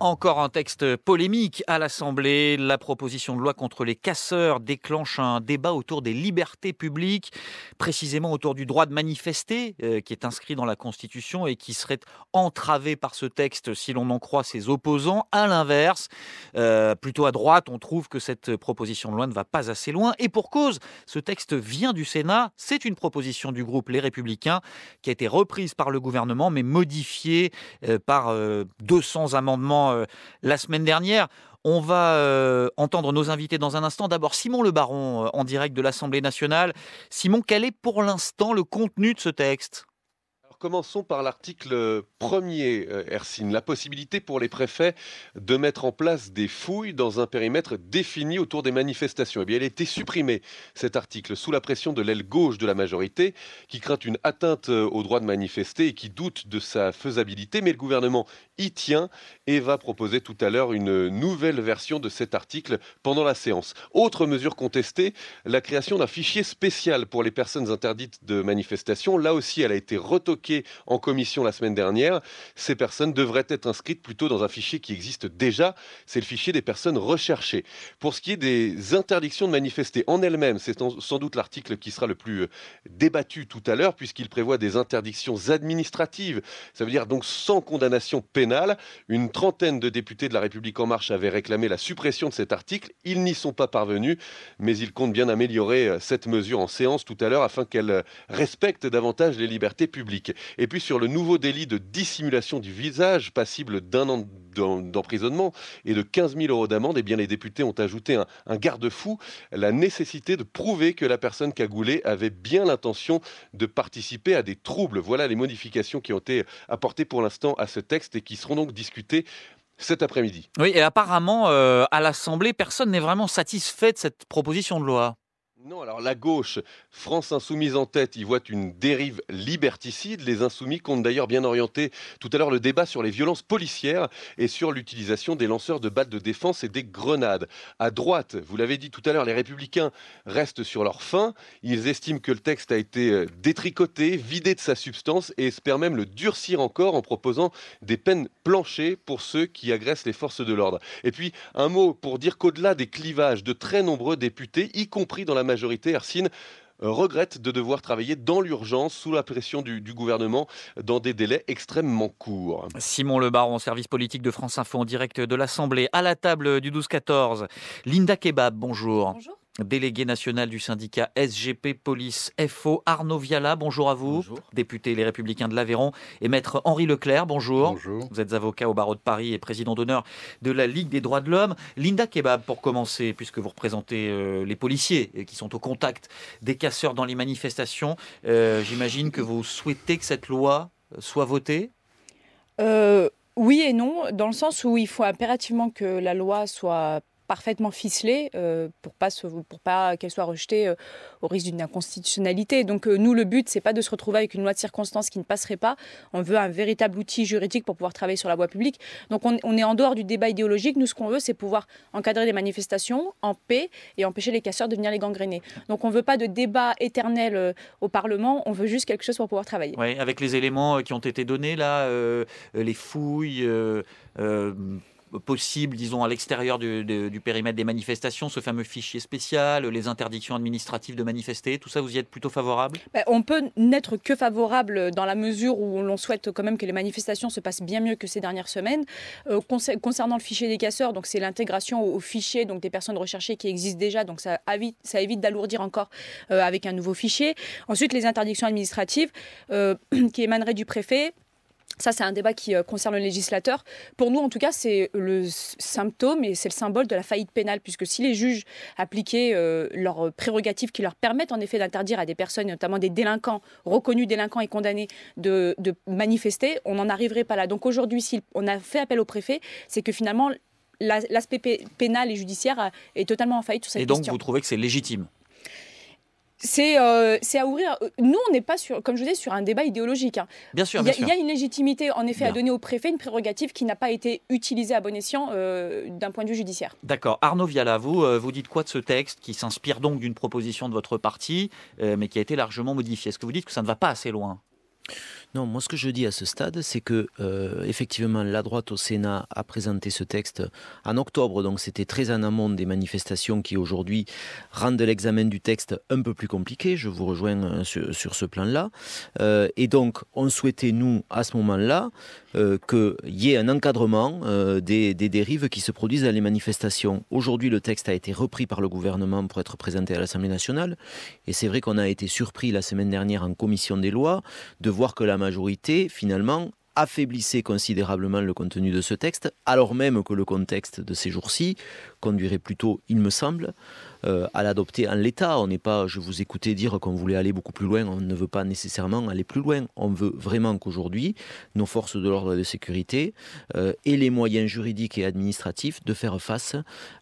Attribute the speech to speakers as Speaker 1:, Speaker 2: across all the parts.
Speaker 1: Encore un texte polémique à l'Assemblée. La proposition de loi contre les casseurs déclenche un débat autour des libertés publiques, précisément autour du droit de manifester, euh, qui est inscrit dans la Constitution et qui serait entravé par ce texte si l'on en croit ses opposants. À l'inverse, euh, plutôt à droite, on trouve que cette proposition de loi ne va pas assez loin. Et pour cause, ce texte vient du Sénat. C'est une proposition du groupe Les Républicains qui a été reprise par le gouvernement, mais modifiée euh, par deux sans amendement euh, la semaine dernière. On va euh, entendre nos invités dans un instant. D'abord, Simon Le Baron, euh, en direct de l'Assemblée nationale. Simon, quel est pour l'instant le contenu de ce texte
Speaker 2: commençons par l'article premier, Hercine, euh, la possibilité pour les préfets de mettre en place des fouilles dans un périmètre défini autour des manifestations. Eh bien, elle a été supprimée, cet article, sous la pression de l'aile gauche de la majorité, qui craint une atteinte euh, au droit de manifester et qui doute de sa faisabilité. Mais le gouvernement y tient et va proposer tout à l'heure une nouvelle version de cet article pendant la séance. Autre mesure contestée, la création d'un fichier spécial pour les personnes interdites de manifestation. Là aussi, elle a été retoquée en commission la semaine dernière, ces personnes devraient être inscrites plutôt dans un fichier qui existe déjà, c'est le fichier des personnes recherchées. Pour ce qui est des interdictions de manifester en elles-mêmes, c'est sans doute l'article qui sera le plus euh, débattu tout à l'heure, puisqu'il prévoit des interdictions administratives, ça veut dire donc sans condamnation pénale. Une trentaine de députés de la République en marche avaient réclamé la suppression de cet article, ils n'y sont pas parvenus, mais ils comptent bien améliorer euh, cette mesure en séance tout à l'heure afin qu'elle euh, respecte davantage les libertés publiques et puis sur le nouveau délit de dissimulation du visage, passible d'un an d'emprisonnement et de 15 000 euros d'amende, eh bien les députés ont ajouté un, garde-fou, la nécessité de prouver que la personne cagoulée avait bien l'intention de participer à des troubles. Voilà les modifications qui ont été apportées pour l'instant à ce texte et qui seront donc discutées cet après-midi.
Speaker 1: Oui, et apparemment, euh, à l'Assemblée, personne n'est vraiment satisfait de cette proposition de loi.
Speaker 2: Non, alors la gauche, France insoumise en tête, y voit une dérive liberticide. Les insoumis comptent d'ailleurs bien orienter tout à l'heure le débat sur les violences policières et sur l'utilisation des lanceurs de balles de défense et des grenades. À droite, vous l'avez dit tout à l'heure, les républicains restent sur leur faim. Ils estiment que le texte a été euh, détricoté, vidé de sa substance et espèrent même le durcir encore en proposant des peines planchées pour ceux qui agressent les forces de l'ordre. Et puis, un mot pour dire qu'au-delà des clivages, de très nombreux députés, y compris dans la majorité, Arsine, euh, regrette de devoir travailler dans l'urgence, sous la pression du, du, gouvernement, dans des délais extrêmement courts.
Speaker 1: Simon Lebaron, service politique de France Info en direct de l'Assemblée, à la table du 12-14. Linda Kebab, bonjour. Bonjour délégué national du syndicat SGP Police FO. Arnaud Viala, bonjour à vous, député Les Républicains de l'Aveyron, et maître Henri Leclerc, bonjour. bonjour. Vous êtes avocat au barreau de Paris et président d'honneur de la Ligue des droits de l'homme. Linda Kebab, pour commencer, puisque vous représentez euh, les policiers qui sont au contact des casseurs dans les manifestations, euh, j'imagine que vous souhaitez que cette loi euh, soit votée
Speaker 3: Oui et non, dans le sens où il faut impérativement que la loi soit parfaitement ficelée euh, pour pas se, pour pas qu'elle soit rejetée euh, au risque d'une inconstitutionnalité. Donc euh, nous, le but, c'est pas de se retrouver avec une loi de circonstance qui ne passerait pas. On veut un véritable outil juridique pour pouvoir travailler sur la voie publique. Donc on, est en dehors du débat idéologique. Nous, ce qu'on veut, c'est pouvoir encadrer les manifestations en paix et empêcher les casseurs de venir les gangréner. Donc on veut pas de débat éternel au Parlement. On veut juste quelque chose pour pouvoir travailler.
Speaker 1: avec les éléments qui ont été donnés là, les fouilles. Possible, disons, à l'extérieur du, périmètre des manifestations, ce fameux fichier spécial, les interdictions administratives de manifester, tout ça, vous y êtes plutôt favorable
Speaker 3: bah, On peut n'être que favorable dans la mesure où l'on souhaite quand même que les manifestations se passent bien mieux que ces dernières semaines. Euh, concernant le fichier des casseurs, donc c'est l'intégration au, fichier donc des personnes recherchées qui existent déjà, donc ça, évite, d'alourdir encore euh, avec un nouveau fichier. Ensuite, les interdictions administratives euh, qui émaneraient du préfet. Ça, c'est un débat qui euh, concerne le législateur. Pour nous, en tout cas, c'est le symptôme et c'est le symbole de la faillite pénale, puisque si les juges appliquaient euh, leurs prérogatives qui leur permettent en effet d'interdire à des personnes, notamment des délinquants, reconnus délinquants et condamnés, de, manifester, on n'en arriverait pas là. Donc aujourd'hui, si on a fait appel au préfet, c'est que finalement, l'aspect pénal et judiciaire est totalement en faillite sur cette question. Et donc, vous
Speaker 1: trouvez que c'est légitime
Speaker 3: euh, c'est à ouvrir. Nous, on n'est pas sur, comme je disais, sur un débat idéologique. Hein. Bien sûr, Il y, a, une légitimité, en effet, à donner au préfet une prérogative qui n'a pas été utilisée à bon escient euh, d'un point de vue judiciaire.
Speaker 1: D'accord. Arnaud Viala, vous, euh, vous dites quoi de ce texte qui s'inspire donc d'une proposition de votre parti, mais qui a été largement modifié. Est-ce que vous dites que ça ne va pas assez loin
Speaker 4: non, moi ce que je dis à ce stade, c'est que euh, effectivement la droite au Sénat a présenté ce texte en octobre, donc c'était très en amont des manifestations qui aujourd'hui rendent l'examen du texte un peu plus compliqué. Je vous rejoins euh, sur, ce plan-là. Euh, et donc on souhaitait nous à ce moment-là qu'il y ait un encadrement des, des, dérives qui se produisent dans les manifestations. Aujourd'hui, le texte a été repris par le gouvernement pour être présenté à l'Assemblée nationale, et c'est vrai qu'on a été surpris la semaine dernière en commission des lois de voir que la majorité, finalement, affaiblissait considérablement le contenu de ce texte, alors même que le contexte de ces jours-ci conduirait plutôt, il me semble, euh, à l'adopter en l'état. On n'est pas, je vous écoutais dire qu'on voulait aller beaucoup plus loin, on ne veut pas nécessairement aller plus loin. On veut vraiment qu'aujourd'hui, nos forces de l'ordre de sécurité euh, et les moyens juridiques et administratifs de faire face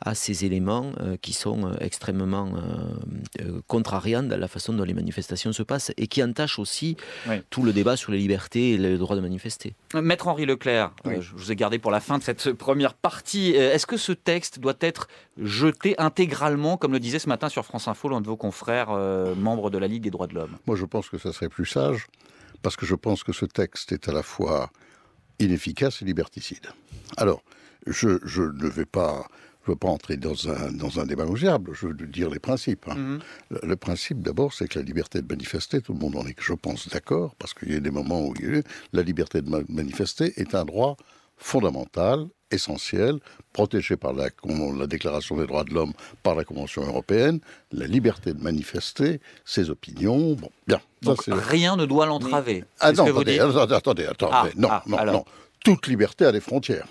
Speaker 4: à ces éléments euh, qui sont extrêmement contrariants dans la façon dont les manifestations se passent et qui entachent aussi tout le débat sur les libertés et le droit de manifester.
Speaker 1: Maître Henri Leclerc, je vous ai gardé pour la fin de cette première partie. Est-ce que ce texte doit être jeté intégralement, comme le disait ce matin sur France Info l'un de vos confrères euh, membres de la Ligue des droits de l'homme
Speaker 5: Moi, je pense que ça serait plus sage, parce que je pense que ce texte est à la fois inefficace et liberticide. Alors, je, ne vais pas je veux pas entrer dans un, dans un débat logiable, je veux dire les principes. Hein. Mhm. le, principe, d'abord, c'est que la liberté de manifester, tout le monde en est, je pense, d'accord, parce qu'il y a des moments où il la liberté de manifester est un droit fondamentale, essentielle, protégée par la, la Déclaration des droits de l'homme, par la Convention européenne, la liberté de manifester ses opinions. Bon, bien. Euh, rien
Speaker 1: ne doit l'entraver. Ah non, attendez, attendez, ah, non, ah, non, non.
Speaker 5: Toute liberté a des frontières.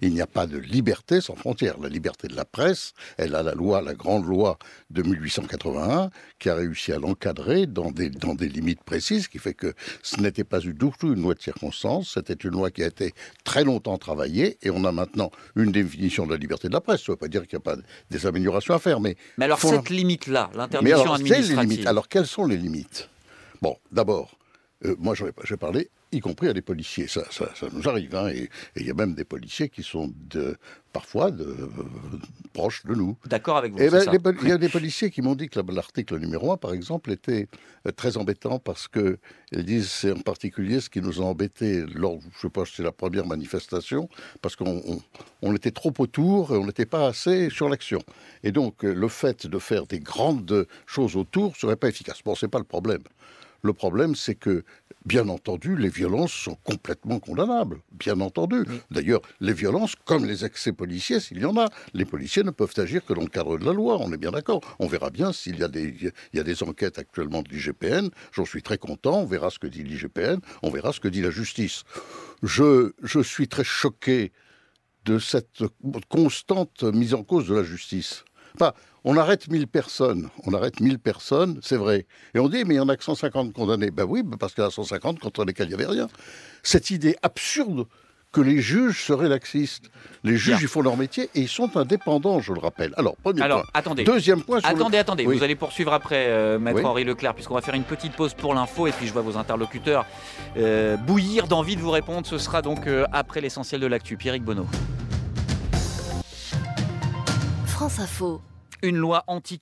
Speaker 5: Il n'y a pas de liberté sans frontières. La liberté de la presse, elle a la loi, la grande loi de 1881, qui a réussi à l'encadrer dans des, dans des limites précises, ce qui fait que ce n'était pas du tout une loi de circonstance, c'était une loi qui a été très longtemps travaillée, et on a maintenant une définition de la liberté de la presse. Ça ne veut pas dire qu'il n'y a pas des améliorations à faire, mais... Mais alors, cette
Speaker 1: limite-là, l'interdiction administrative... Alors,
Speaker 5: quelles sont les limites Bon, d'abord, euh, moi, j'ai parlé y compris à des policiers. Ça, ça, nous arrive. Hein. Et il y a même des policiers qui sont de, parfois de, proches de nous.
Speaker 1: D'accord avec vous. Eh ben, il y a des
Speaker 5: policiers qui m'ont dit que l'article numéro 1, par exemple, était euh, très embêtant parce qu'ils disent c'est en particulier ce qui nous a embêtés lors, je sais pas, c'est la première manifestation, parce qu'on était trop autour et on n'était pas assez sur l'action. Et donc, euh, le fait de faire des grandes choses autour serait pas efficace. Bon, c'est pas le problème. Le problème, c'est que, bien entendu, les violences sont complètement condamnables. Bien entendu. D'ailleurs, les violences, comme les excès policiers, s'il y en a, les policiers ne peuvent agir que dans le cadre de la loi. On est bien d'accord. On verra bien s'il y, a des, enquêtes actuellement de l'IGPN. J'en suis très content. On verra ce que dit l'IGPN. On verra ce que dit la justice. je suis très choqué de cette constante mise en cause de la justice on arrête 1000 personnes. On arrête 1000 personnes, c'est vrai. Et on dit, mais il n'y en a que 150 condamnés. Ben oui, ben parce qu'il y en a 150 contre lesquels il n'y avait rien. Cette idée absurde que les juges seraient laxistes. Les juges, ils font leur métier et ils sont indépendants, je le rappelle. Alors, premier Alors, point. Attendez. Deuxième point. Sur attendez, attendez. Vous allez
Speaker 1: poursuivre après, euh, Maître Henri Leclerc, puisqu'on va faire une petite pause pour l'info et puis je vois vos interlocuteurs euh, bouillir d'envie de vous répondre. Ce sera donc euh, après l'essentiel de l'actu. Pierrick Bonneau. Une loi anti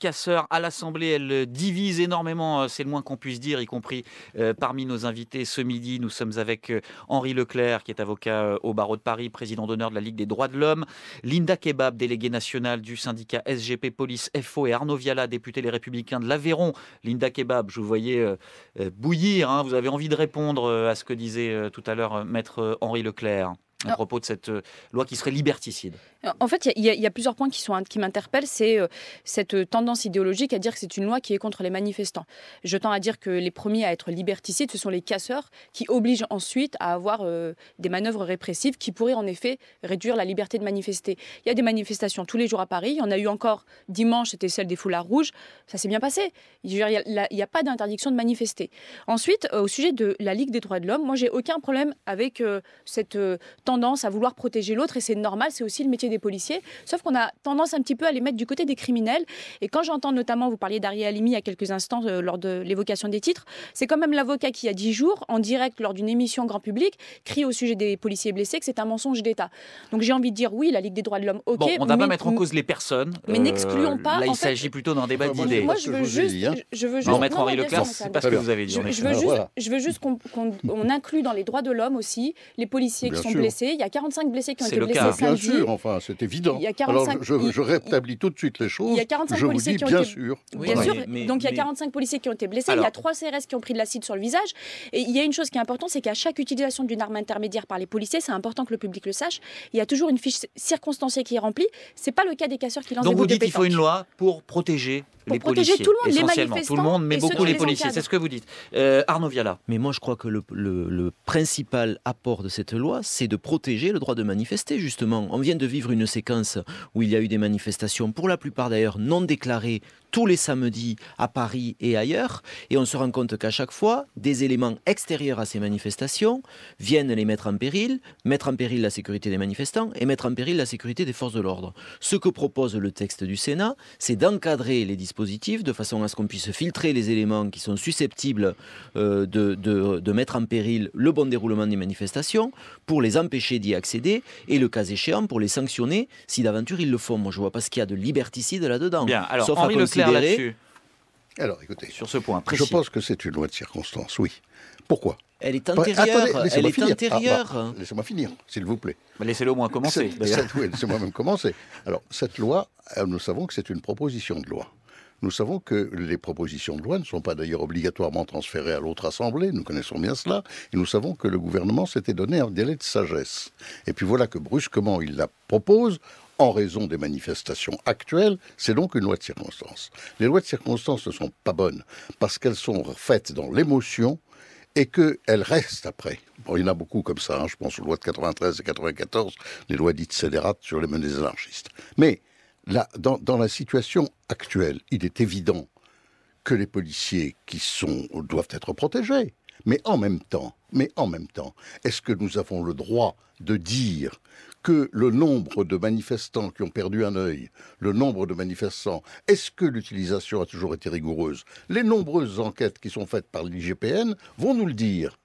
Speaker 1: à l'Assemblée, elle euh, divise énormément, euh, c'est le moins qu'on puisse dire, y compris euh, parmi nos invités ce midi. Nous sommes avec Henri Leclerc, qui est avocat au barreau de Paris, président d'honneur de la Ligue des droits de l'homme, Linda Kebab, déléguée nationale du syndicat SGP Police FO, et Arnaud Viala, député Les Républicains de l'Aveyron. Linda Kebab, je vous voyais bouillir, hein. vous avez envie de répondre à ce que disait tout à l'heure maître Henri Leclerc à propos de cette loi qui serait liberticide.
Speaker 3: En fait, il y, a plusieurs points qui, m'interpellent. C'est euh, cette tendance idéologique à dire que c'est une loi qui est contre les manifestants. Je tends à dire que les premiers à être liberticides, ce sont les casseurs qui obligent ensuite à avoir euh, des manœuvres répressives qui pourraient en effet réduire la liberté de manifester. Il y a des manifestations tous les jours à Paris. Il y en a eu encore dimanche, c'était celle des foulards rouges. Ça s'est bien passé. Il n'y a, pas d'interdiction de manifester. Ensuite, euh, au sujet de la Ligue des droits de l'homme, moi, j'ai aucun problème avec cette tendance à vouloir protéger l'autre et c'est normal. C'est aussi le métier des policiers, sauf qu'on a tendance un petit peu à les mettre du côté des criminels. Et quand j'entends notamment, vous parliez d'Ariel Alimi il y a quelques instants euh, lors de l'évocation des titres, c'est quand même l'avocat qui, il y a dix jours, en direct lors d'une émission grand public, crie au sujet des policiers blessés que c'est un mensonge d'État. Donc j'ai envie de dire oui, la Ligue des droits de l'homme, ok. Bon, on va pas mettre en cause
Speaker 1: les personnes. Mais euh,
Speaker 3: n'excluons pas. il s'agit plutôt d'un débat d'idées. Moi, je veux juste. Je veux juste. que vous avez dit. Je veux juste, qu'on inclut dans les droits de l'homme aussi les policiers qui sont blessés. Il y a 45 blessés qui ont été blessés Bien sûr,
Speaker 5: enfin c'est évident. Alors, je, rétablis tout de suite les choses. Il y a 45 policiers qui ont bien sûr. sûr. Donc, il y a 45
Speaker 3: policiers qui ont été blessés. Il y a 3 CRS qui ont pris de l'acide sur le visage. Et il y a une chose qui est importante, c'est qu'à chaque utilisation d'une arme intermédiaire par les policiers, c'est important que le public le sache, il y a toujours une fiche circonstanciée qui est remplie. C'est pas le cas des casseurs qui lancent Donc vous dites qu'il faut une
Speaker 4: loi pour protéger
Speaker 3: les pour protéger tout le monde, les manifestants, tout le monde, mais beaucoup les, policiers. C'est ce que
Speaker 4: vous dites, euh, Arnaud Viala. Mais moi, je crois que le, le principal apport de cette loi, c'est de protéger le droit de manifester. Justement, on vient de vivre une séquence où il y a eu des manifestations, pour la plupart d'ailleurs non déclarées tous les samedis à Paris et ailleurs. Et on se rend compte qu'à chaque fois, des éléments extérieurs à ces manifestations viennent les mettre en péril, mettre en péril la sécurité des manifestants et mettre en péril la sécurité des forces de l'ordre. Ce que propose le texte du Sénat, c'est d'encadrer les dispositifs de façon à ce qu'on puisse filtrer les éléments qui sont susceptibles euh, de, mettre en péril le bon déroulement des manifestations pour les empêcher d'y accéder et le cas échéant pour les sanctionner si d'aventure ils le font. Moi je vois pas ce qu'il y a de liberticide là-dedans. alors, Sauf alors, écoutez, sur ce point, je pense que c'est une loi
Speaker 5: de circonstance, oui. Pourquoi
Speaker 4: Elle est intérieure. Elle est ah, bah, intérieure.
Speaker 5: laissez-moi finir, s'il vous plaît. laissez-le au moins commencer. Cette, oui, laissez-moi même commencer. Alors, cette loi, euh, nous savons que c'est une proposition de loi. Nous savons que les propositions de loi ne sont pas d'ailleurs obligatoirement transférées à l'autre assemblée, nous connaissons bien cela, et nous savons que le gouvernement s'était donné un délai de sagesse. Et puis voilà que brusquement il la propose en raison des manifestations actuelles, c'est donc une loi de circonstance. Les lois de circonstance ne sont pas bonnes parce qu'elles sont faites dans l'émotion et qu'elles restent après. il y en a beaucoup comme ça, hein. je pense aux lois de 93 et 94, les lois dites scélérates sur les menées anarchistes. Mais là, dans, dans la situation actuelle, il est évident que les policiers qui sont doivent être protégés. Mais en même temps, mais en même temps, est-ce que nous avons le droit de dire que le nombre de manifestants qui ont perdu un œil, le nombre de manifestants, est-ce que l'utilisation a toujours été rigoureuse Les nombreuses enquêtes qui sont faites par l'IGPN vont nous le dire.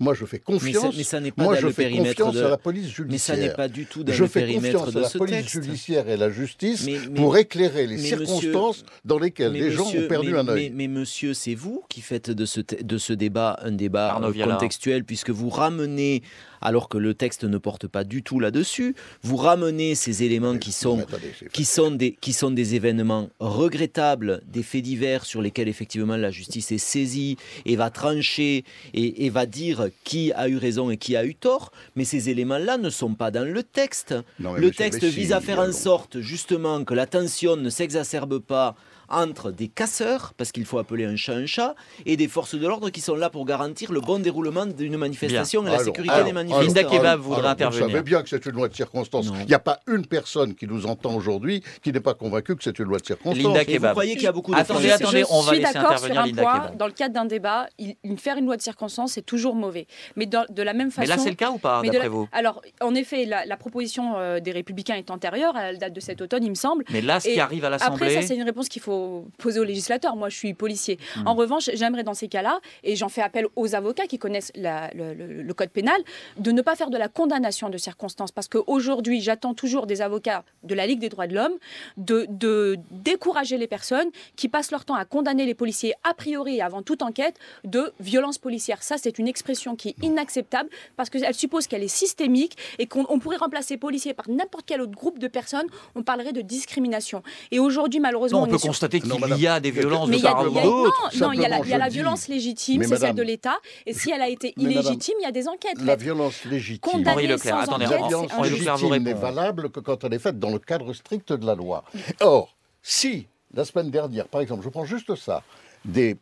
Speaker 5: Moi, je fais confiance. Mais ça, mais ça Moi, je fais de... à la police judiciaire. Mais ça n'est pas du tout dans le périmètre de à la police
Speaker 4: judiciaire et la justice pour éclairer les circonstances dans lesquelles les gens ont perdu un œil. Mais, monsieur, c'est vous qui faites de ce, de ce débat un débat contextuel, puisque vous ramenez alors que le texte ne porte pas du tout là-dessus. Vous ramenez ces éléments qui sont, qui, sont des, qui sont des événements regrettables, des faits divers sur lesquels effectivement la justice est saisie et va trancher et, et va dire qui a eu raison et qui a eu tort, mais ces éléments-là ne sont pas dans le texte. le texte vise à faire en sorte justement que la tension ne s'exacerbe pas entre des casseurs, parce qu'il faut appeler un chat un chat, et des forces de l'ordre qui sont là pour garantir le bon déroulement d'une manifestation et la sécurité des manifestants. Linda Kebab voudra intervenir. Vous savez
Speaker 5: bien que c'est une loi de circonstance. Il n'y a pas une personne qui nous entend aujourd'hui qui n'est pas convaincue que c'est une loi de circonstance. Linda Kebab. Vous voyez qu'il y a beaucoup de Attendez, attendez, on va laisser intervenir Linda point, Dans
Speaker 3: le cadre d'un débat, faire une loi de circonstance, c'est toujours mauvais. Mais de la même façon. Mais là, c'est le cas ou pas, d'après vous Alors, en effet, la, proposition euh, des Républicains est antérieure. Elle date de cet automne, il me semble. Mais là, ce qui arrive à l'Assemblée. Après, ça, c'est une réponse qu'il faut poser au législateur. Moi, je suis policier. Mmh. En revanche, j'aimerais dans ces cas-là, et j'en fais appel aux avocats qui connaissent le, code pénal, de ne pas faire de la condamnation de circonstances. Parce qu'aujourd'hui, j'attends toujours des avocats de la Ligue des droits de l'homme de, décourager les personnes qui passent leur temps à condamner les policiers a priori et avant toute enquête de violence policière. Ça, c'est une expression qui est inacceptable parce qu'elle suppose qu'elle est systémique et qu'on pourrait remplacer policiers par n'importe quel autre groupe de personnes. On parlerait de discrimination. Et aujourd'hui, malheureusement, on peut constater
Speaker 5: il y a des violences Non, il y, a la violence
Speaker 3: légitime, c'est celle de l'État. Et si elle a été illégitime, il y a des enquêtes. La
Speaker 5: violence légitime. Henri Leclerc, attendez, Henri Leclerc vous n'est valable que quand elle est faite dans le cadre strict de la loi. Or, si la semaine dernière, par exemple, je prends juste ça, des,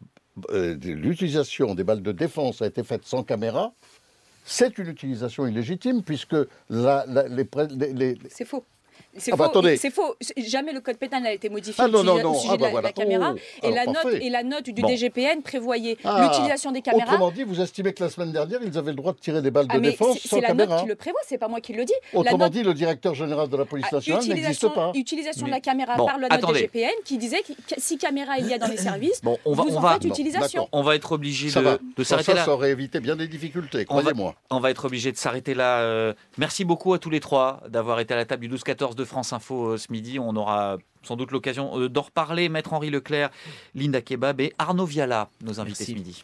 Speaker 5: euh, l'utilisation des balles de défense a été faite sans caméra, c'est une utilisation illégitime puisque les... C'est faux. Ah bah, c'est
Speaker 3: faux. C'est faux. Jamais le code pénal n'a été modifié ah non, sujet ah, de, bah, la, caméra. Oh, et, la note, et, la note, du DGPN prévoyait ah. l'utilisation des caméras. Autrement
Speaker 5: dit, vous estimez que la semaine dernière, ils avaient le droit de tirer des balles de défense sans caméra. C'est la note qui le
Speaker 3: prévoit, c'est pas moi qui le dis. Autrement dit,
Speaker 5: le directeur général de la police nationale n'existe pas. Utilisation de la caméra par le DGPN
Speaker 3: qui disait que si caméra il y a dans les services, on va, vous on en va, faites utilisation.
Speaker 5: On va être obligé de, de s'arrêter là. Ça aurait évité bien des difficultés, croyez-moi.
Speaker 1: On va être obligé de s'arrêter là. Euh. Merci beaucoup à tous les trois d'avoir été à la table du 12-14 de France Info euh, ce midi. On aura sans doute l'occasion euh, d'en reparler. Maître Henri Leclerc, Linda Kebab et Arnaud Viala, nos invités ce midi.